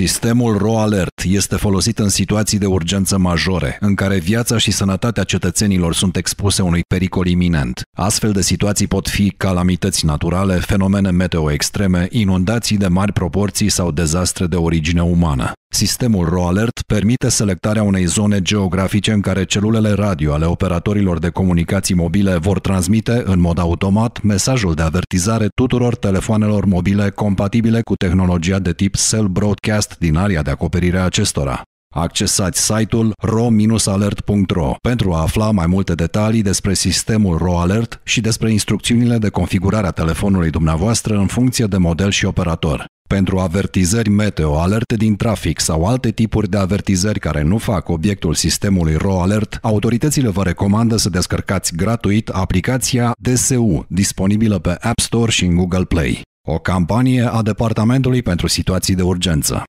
Sistemul RO Alert este folosit în situații de urgență majore, în care viața și sănătatea cetățenilor sunt expuse unui pericol iminent. Astfel de situații pot fi calamități naturale, fenomene meteo extreme, inundații de mari proporții sau dezastre de origine umană. Sistemul RoAlert permite selectarea unei zone geografice în care celulele radio ale operatorilor de comunicații mobile vor transmite în mod automat mesajul de avertizare tuturor telefoanelor mobile compatibile cu tehnologia de tip Cell Broadcast din area de acoperire a acestora. Accesați site-ul ro-alert.ro pentru a afla mai multe detalii despre sistemul RoAlert și despre instrucțiunile de configurare a telefonului dumneavoastră în funcție de model și operator. Pentru avertizări meteo, alerte din trafic sau alte tipuri de avertizări care nu fac obiectul sistemului RoAlert, autoritățile vă recomandă să descărcați gratuit aplicația DSU, disponibilă pe App Store și în Google Play. O campanie a Departamentului pentru Situații de Urgență.